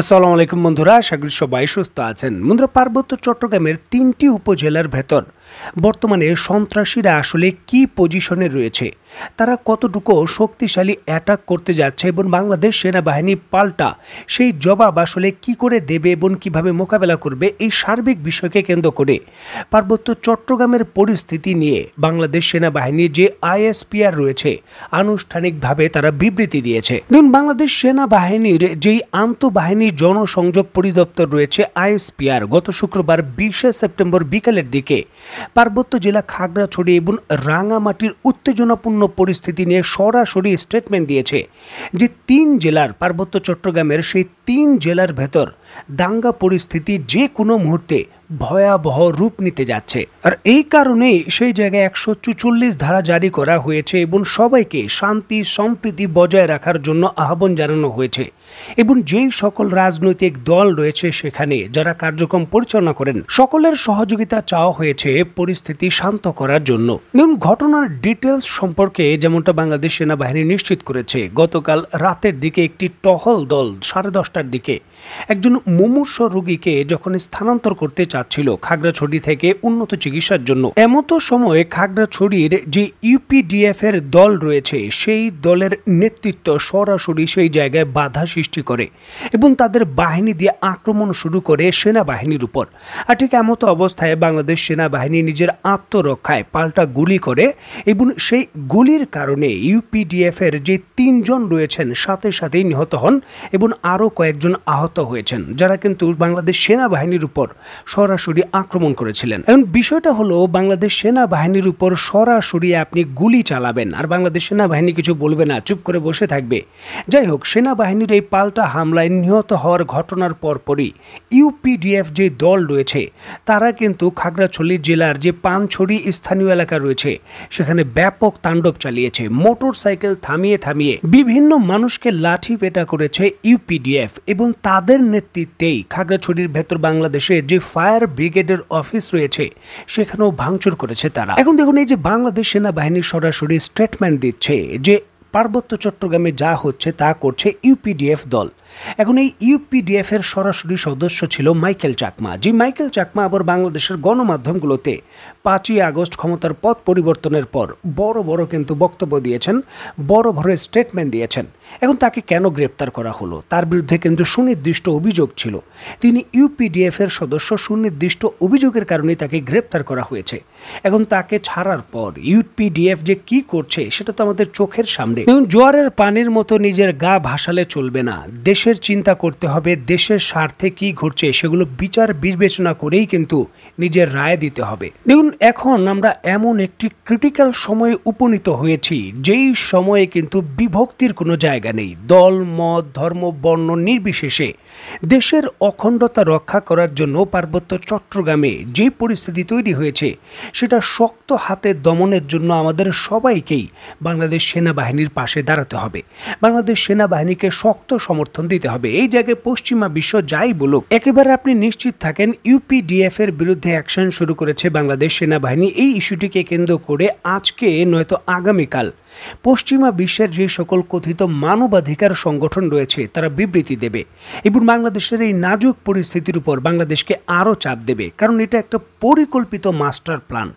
আসসালামু আলাইকুম বন্ধুরা আশা করি সবাই সুস্থ আছেন বন্ধুরা পার্বত্য চট্টগ্রামের তিনটি উপজেলার ভেতর বর্তমানে সন্ত্রাসীরা আসলে কি পজিশনে রয়েছে তারা কতটুকু শক্তিশালী অ্যাটাক করতে যাচ্ছে এবং বাংলাদেশ সেনাবাহিনী পাল্টা সেই জবাব আসলে কি করে দেবে এবং কিভাবে মোকাবেলা করবে এই সার্বিক বিষয়কে কেন্দ্র করে পার্বত্য চট্টগ্রামের পরিস্থিতি নিয়ে বাংলাদেশ সেনাবাহিনীর যে আইএসপিআর রয়েছে আনুষ্ঠানিকভাবে তারা বিবৃতি দিয়েছে ধরুন বাংলাদেশ সেনাবাহিনীর যেই আন্তঃবাহিনী জনসংযোগ পরিদপ্তর রয়েছে আইএসপিআর গত শুক্রবার বিশে সেপ্টেম্বর বিকালের দিকে পার্বত্য জেলা খাগড়াছড়ি এবং রাঙামাটির উত্তেজনাপূর্ণ পরিস্থিতি নিয়ে সরাসরি স্টেটমেন্ট দিয়েছে যে তিন জেলার পার্বত্য চট্টগ্রামের সেই তিন জেলার ভেতর দাঙ্গা পরিস্থিতি যে কোনো মুহূর্তে ভয়াবহ রূপ নিতে যাচ্ছে আর এই কারণে সেই জায়গায় একশো চুচল্লিশ ধারা জারি করা হয়েছে এবং সবাইকে শান্তি সম্প্রীতি বজায় রাখার জন্য আহ্বান জানানো হয়েছে এবং যেই সকল রাজনৈতিক দল রয়েছে সেখানে যারা কার্যক্রম পরিচালনা করেন সকলের সহযোগিতা চাওয়া হয়েছে পরিস্থিতি শান্ত করার জন্য এবং ঘটনার ডিটেলস সম্পর্কে যেমনটা বাংলাদেশ সেনাবাহিনী নিশ্চিত করেছে গতকাল রাতের দিকে একটি টহল দল সাড়ে দশটার দিকে একজন মুমূর্ষ রোগীকে যখন স্থানান্তর করতে চাচ্ছিল খাগড়াছড়ি থেকে উন্নত চিকিৎসার জন্য এমত সময়ে খাগড়াছড়ির যে ইউপিডিএফ এর দল রয়েছে সেই দলের নেতৃত্ব সরাসরি সেই জায়গায় বাধা সৃষ্টি করে এবং তাদের বাহিনী দিয়ে আক্রমণ শুরু করে সেনাবাহিনীর উপর আর ঠিক এমতো অবস্থায় বাংলাদেশ সেনাবাহিনী নিজের আত্মরক্ষায় পাল্টা গুলি করে এবং সেই গুলির কারণে ইউপিডিএফের যে তিনজন রয়েছেন সাথে সাথেই নিহত হন এবং আরও কয়েকজন আহত হয়েছেন যারা কিন্তু বাংলাদেশ সেনাবাহিনীর উপর সরাসরি আক্রমণ করেছিলেন এখন বিষয়টা হলো বাংলাদেশ সেনাবাহিনীর উপর সরাসরি আপনি গুলি চালাবেন আর বাংলাদেশ সেনাবাহিনী কিছু বলবে না চুপ করে বসে থাকবে যাই হোক সেনাবাহিনীর এই পাল্টা হামলায় নিহত হওয়ার ঘটনার পরপরই ইউপিডিএফ যে দল রয়েছে তারা কিন্তু খাগড়াছড়ি জেলার যে পানছড়ি স্থানীয় এলাকা রয়েছে সেখানে ব্যাপক তাণ্ডব চালিয়েছে মোটর সাইকেল থামিয়ে থামিয়ে বিভিন্ন মানুষকে লাঠি পেটা করেছে ইউপিডিএফ এবং তাদের নেতৃত্বেই খাগড়াছড়ির ভেতর বাংলাদেশে যে ফায়ার ফায়ার ব্রিগেডের অফিস রয়েছে সেখানেও ভাঙচুর করেছে তারা এখন দেখুন এই যে বাংলাদেশ সেনাবাহিনী সরাসরি স্টেটমেন্ট দিচ্ছে যে পার্বত্য চট্টগ্রামে যা হচ্ছে তা করছে ইউপিডিএফ দল এখন এই ইউপিডিএফ এর সরাসরি সদস্য ছিল মাইকেল চাকমা যে মাইকেল চাকমা আবার বাংলাদেশের গণমাধ্যমগুলোতে পাঁচই আগস্ট ক্ষমতার পথ পরিবর্তনের পর বড় বড় কিন্তু বক্তব্য দিয়েছেন বড় বড় স্টেটমেন্ট দিয়েছেন এখন তাকে কেন গ্রেপ্তার করা হলো তার বিরুদ্ধে কিন্তু সুনির্দিষ্ট অভিযোগ ছিল তিনি ইউপিডিএফ এর সদস্য সুনির্দিষ্ট অভিযোগের কারণে তাকে গ্রেপ্তার করা হয়েছে এখন তাকে ছাড়ার পর ইউপিডিএফ যে কি করছে সেটা তো আমাদের চোখের সামনে জোয়ারের পানির মতো নিজের গা ভাসালে চলবে না দেশের চিন্তা করতে হবে দেশের স্বার্থে কি ঘটছে সেগুলো বিচার বিবেচনা করেই কিন্তু নিজের রায় দিতে হবে দেখুন এখন আমরা এমন একটি ক্রিটিক্যাল সময়ে উপনীত হয়েছি যেই সময়ে কিন্তু বিভক্তির কোনো জায়গা নেই দল মত ধর্ম বর্ণ নির্বিশেষে দেশের অখণ্ডতা রক্ষা করার জন্য পার্বত্য চট্টগ্রামে যে পরিস্থিতি তৈরি হয়েছে সেটা শক্ত হাতে দমনের জন্য আমাদের সবাইকেই বাংলাদেশ সেনাবাহিনীর বাহিনীর পাশে দাঁড়াতে হবে বাংলাদেশ সেনাবাহিনীকে শক্ত সমর্থন দিতে হবে এই জায়গায় পশ্চিমা বিশ্ব যাই বলুক একেবারে আপনি নিশ্চিত থাকেন ইউপিডিএফ এর বিরুদ্ধে অ্যাকশন শুরু করেছে বাংলাদেশ সেনাবাহিনী এই ইস্যুটিকে কেন্দ্র করে আজকে নয়তো আগামীকাল পশ্চিমা বিশ্বের যে সকল কথিত মানবাধিকার সংগঠন রয়েছে তারা বিবৃতি দেবে এবং বাংলাদেশের এই নাজুক পরিস্থিতির উপর বাংলাদেশকে আরও চাপ দেবে কারণ এটা একটা পরিকল্পিত মাস্টার প্ল্যান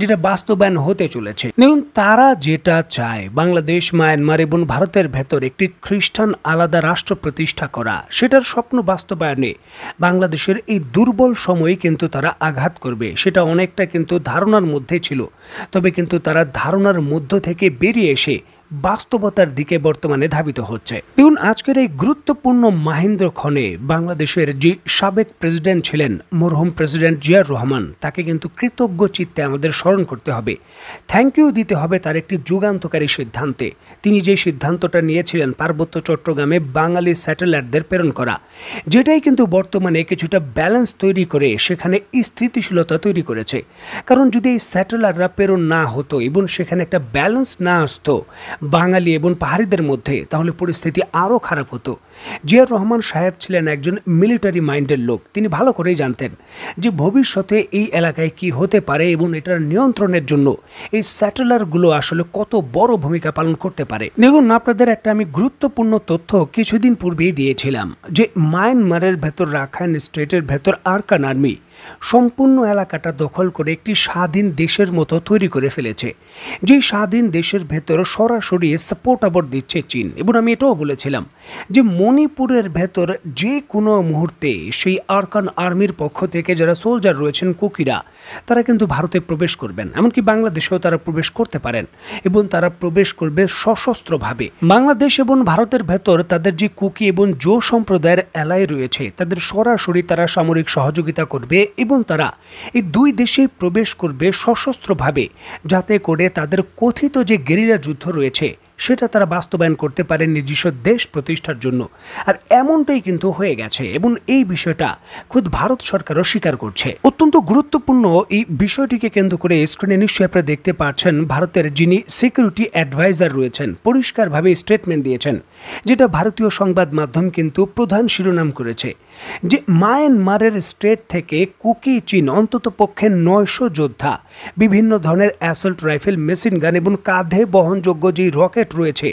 যেটা বাস্তবায়ন হতে চলেছে দেখুন তারা যেটা চায় বাংলাদেশ মায়ানমার এবং ভারতের ভেতর একটি খ্রিস্টান আলাদা রাষ্ট্র প্রতিষ্ঠা করা সেটার স্বপ্ন বাস্তবায়নে বাংলাদেশের এই দুর্বল সময়ে কিন্তু তারা আঘাত করবে সেটা অনেকটা কিন্তু ধারণার মধ্যে ছিল তবে কিন্তু তারা ধারণার মধ্য থেকে বেরিয়ে এসে বাস্তবতার দিকে বর্তমানে ধাবিত হচ্ছে দেখুন আজকের এই গুরুত্বপূর্ণ মাহেন্দ্র খনে বাংলাদেশের যে সাবেক প্রেসিডেন্ট ছিলেন মরহুম প্রেসিডেন্ট জিয়ার রহমান তাকে কিন্তু কৃতজ্ঞ চিত্তে আমাদের স্মরণ করতে হবে থ্যাংক ইউ দিতে হবে তার একটি যুগান্তকারী সিদ্ধান্তে তিনি যে সিদ্ধান্তটা নিয়েছিলেন পার্বত্য চট্টগ্রামে বাঙালি স্যাটেলাইটদের প্রেরণ করা যেটাই কিন্তু বর্তমানে কিছুটা ব্যালেন্স তৈরি করে সেখানে স্থিতিশীলতা তৈরি করেছে কারণ যদি এই স্যাটেলাইটরা প্রেরণ না হতো এবং সেখানে একটা ব্যালেন্স না আসতো বাঙালি এবং পাহাড়িদের মধ্যে তাহলে পরিস্থিতি আরও খারাপ হতো জিয়ার রহমান সাহেব ছিলেন একজন মিলিটারি মাইন্ডের লোক তিনি ভালো করেই জানতেন যে ভবিষ্যতে এই এলাকায় কি হতে পারে এবং এটার নিয়ন্ত্রণের জন্য এই স্যাটেলারগুলো আসলে কত বড় ভূমিকা পালন করতে পারে দেখুন আপনাদের একটা আমি গুরুত্বপূর্ণ তথ্য কিছুদিন পূর্বেই দিয়েছিলাম যে মায়ানমারের ভেতর রাখাইন স্টেটের ভেতর আরকান আর্মি সম্পূর্ণ এলাকাটা দখল করে একটি স্বাধীন দেশের মতো তৈরি করে ফেলেছে যে স্বাধীন দেশের ভেতর সরাসরি সাপোর্ট আবার দিচ্ছে চীন এবং আমি এটাও বলেছিলাম যে মণিপুরের ভেতর যে কোনো মুহূর্তে সেই আরকান আর্মির পক্ষ থেকে যারা সোলজার রয়েছেন কুকিরা তারা কিন্তু ভারতে প্রবেশ করবেন এমনকি বাংলাদেশেও তারা প্রবেশ করতে পারেন এবং তারা প্রবেশ করবে সশস্ত্রভাবে বাংলাদেশ এবং ভারতের ভেতর তাদের যে কুকি এবং জো সম্প্রদায়ের এলাই রয়েছে তাদের সরাসরি তারা সামরিক সহযোগিতা করবে এবং তারা এই দুই দেশে প্রবেশ করবে সশস্ত্রভাবে যাতে করে তাদের কথিত যে গেরিলা যুদ্ধ রয়েছে সেটা তারা বাস্তবায়ন করতে পারে নিজস্ব দেশ প্রতিষ্ঠার জন্য আর এমনটাই কিন্তু হয়ে গেছে এবং এই বিষয়টা খুদ ভারত সরকারও স্বীকার করছে অত্যন্ত গুরুত্বপূর্ণ এই বিষয়টিকে কেন্দ্র করে স্ক্রিনে নিশ্চয়ই আপনারা দেখতে পাচ্ছেন ভারতের যিনি সিকিউরিটি অ্যাডভাইজার রয়েছেন পরিষ্কারভাবে স্টেটমেন্ট দিয়েছেন যেটা ভারতীয় সংবাদ মাধ্যম কিন্তু প্রধান শিরোনাম করেছে যে মায়ানমারের স্টেট থেকে কুকি চীন অন্তত পক্ষে নয়শো যোদ্ধা বিভিন্ন ধরনের অ্যাসল্ট রাইফেল মেশিন গান এবং কাঁধে বহনযোগ্য যে রকেট রয়েছে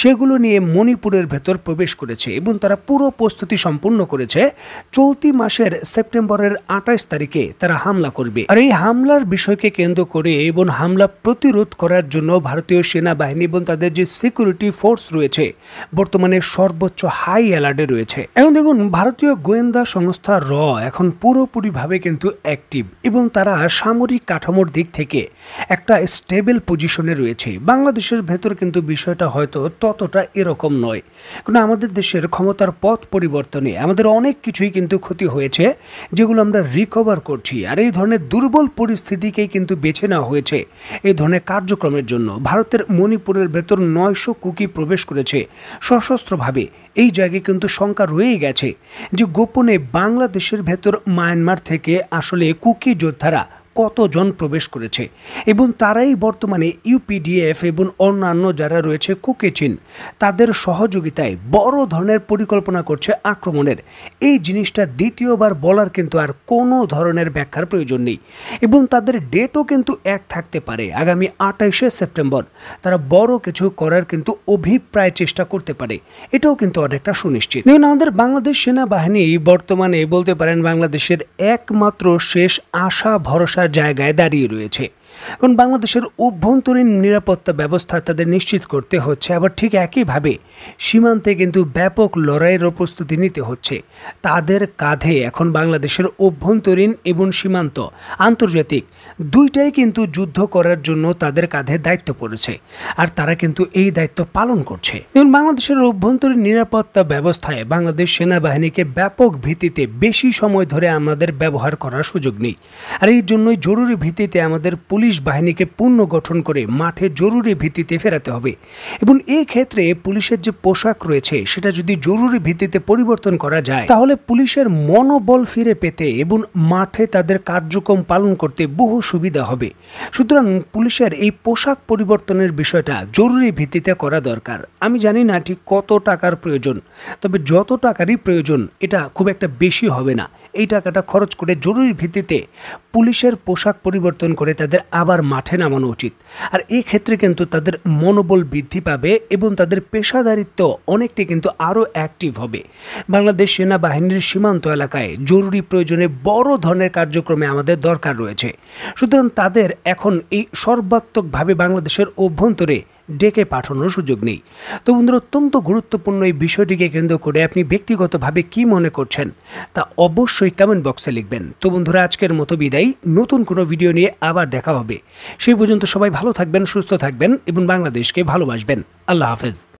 সেগুলো নিয়ে মণিপুরের ভেতর প্রবেশ করেছে এবং তারা পুরো প্রস্তুতি সম্পূর্ণ করেছে চলতি মাসের সেপ্টেম্বরের আঠাশ তারিখে তারা হামলা করবে আর এই হামলার বিষয়কে কেন্দ্র করে এবং হামলা প্রতিরোধ করার জন্য ভারতীয় সেনাবাহিনী এবং তাদের যে সিকিউরিটি ফোর্স রয়েছে বর্তমানে সর্বোচ্চ হাই অ্যালার্টে রয়েছে এখন দেখুন ভারতীয় গোয়েন্দা সংস্থা র এখন পুরোপুরিভাবে কিন্তু অ্যাক্টিভ এবং তারা সামরিক কাঠামোর দিক থেকে একটা স্টেবল পজিশনে রয়েছে বাংলাদেশের ভেতর কিন্তু বিষয়টা হয়তো ততটা এরকম নয় কিন্তু আমাদের দেশের ক্ষমতার পথ পরিবর্তনে আমাদের অনেক কিছুই কিন্তু ক্ষতি হয়েছে যেগুলো আমরা রিকভার করছি আর এই ধরনের দুর্বল পরিস্থিতিকেই কিন্তু বেছে নেওয়া হয়েছে এই ধরনের কার্যক্রমের জন্য ভারতের মণিপুরের ভেতর নয়শো কুকি প্রবেশ করেছে সশস্ত্রভাবে এই জায়গায় কিন্তু শঙ্কা রয়ে গেছে যে গোপনে বাংলাদেশের ভেতর মায়ানমার থেকে আসলে কুকি যোদ্ধারা কতজন প্রবেশ করেছে এবং তারাই বর্তমানে ইউপিডিএফ এবং অন্যান্য যারা রয়েছে কুকেচিন তাদের সহযোগিতায় বড় ধরনের পরিকল্পনা করছে আক্রমণের এই জিনিসটা দ্বিতীয়বার বলার কিন্তু আর কোনো ধরনের ব্যাখ্যার প্রয়োজন নেই এবং তাদের ডেটও কিন্তু এক থাকতে পারে আগামী আঠাইশে সেপ্টেম্বর তারা বড় কিছু করার কিন্তু অভিপ্রায় চেষ্টা করতে পারে এটাও কিন্তু অনেকটা সুনিশ্চিত দেখুন আমাদের বাংলাদেশ সেনাবাহিনী বর্তমানে বলতে পারেন বাংলাদেশের একমাত্র শেষ আশা ভরসা জায়গায় দাঁড়িয়ে রয়েছে কারণ বাংলাদেশের অভ্যন্তরীণ নিরাপত্তা ব্যবস্থা তাদের নিশ্চিত করতে হচ্ছে আবার ঠিক একইভাবে সীমান্তে কিন্তু ব্যাপক লড়াইয়েরও প্রস্তুতি নিতে হচ্ছে তাদের কাঁধে এখন বাংলাদেশের অভ্যন্তরীণ এবং সীমান্ত আন্তর্জাতিক দুইটাই কিন্তু যুদ্ধ করার জন্য তাদের কাঁধে দায়িত্ব পড়েছে আর তারা কিন্তু এই দায়িত্ব পালন করছে এবং বাংলাদেশের অভ্যন্তরীণ নিরাপত্তা ব্যবস্থায় বাংলাদেশ সেনাবাহিনীকে ব্যাপক ভিত্তিতে বেশি সময় ধরে আমাদের ব্যবহার করার সুযোগ নেই আর এই জন্যই জরুরি ভিত্তিতে আমাদের পুলিশ পুলিশ বাহিনীকে পূর্ণ গঠন করে মাঠে জরুরি ভিত্তিতে ফেরাতে হবে এবং এই ক্ষেত্রে পুলিশের যে পোশাক রয়েছে সেটা যদি জরুরি ভিত্তিতে পরিবর্তন করা যায় তাহলে পুলিশের মনোবল ফিরে পেতে এবং মাঠে তাদের কার্যক্রম পালন করতে বহু সুবিধা হবে সুতরাং পুলিশের এই পোশাক পরিবর্তনের বিষয়টা জরুরি ভিত্তিতে করা দরকার আমি জানি না ঠিক কত টাকার প্রয়োজন তবে যত টাকারই প্রয়োজন এটা খুব একটা বেশি হবে না এই টাকাটা খরচ করে জরুরি ভিত্তিতে পুলিশের পোশাক পরিবর্তন করে তাদের আবার মাঠে নামানো উচিত আর এই ক্ষেত্রে কিন্তু তাদের মনোবল বৃদ্ধি পাবে এবং তাদের পেশাদারিত্ব অনেকটি কিন্তু আরও অ্যাক্টিভ হবে বাংলাদেশ সেনাবাহিনীর সীমান্ত এলাকায় জরুরি প্রয়োজনে বড় ধরনের কার্যক্রমে আমাদের দরকার রয়েছে সুতরাং তাদের এখন এই সর্বাত্মকভাবে বাংলাদেশের অভ্যন্তরে ডেকে পাঠানোর সুযোগ নেই তো বন্ধুরা অত্যন্ত গুরুত্বপূর্ণ এই বিষয়টিকে কেন্দ্র করে আপনি ব্যক্তিগতভাবে কি মনে করছেন তা অবশ্যই কমেন্ট বক্সে লিখবেন তো বন্ধুরা আজকের মতো বিদায় নতুন কোনো ভিডিও নিয়ে আবার দেখা হবে সেই পর্যন্ত সবাই ভালো থাকবেন সুস্থ থাকবেন এবং বাংলাদেশকে ভালোবাসবেন আল্লাহ হাফেজ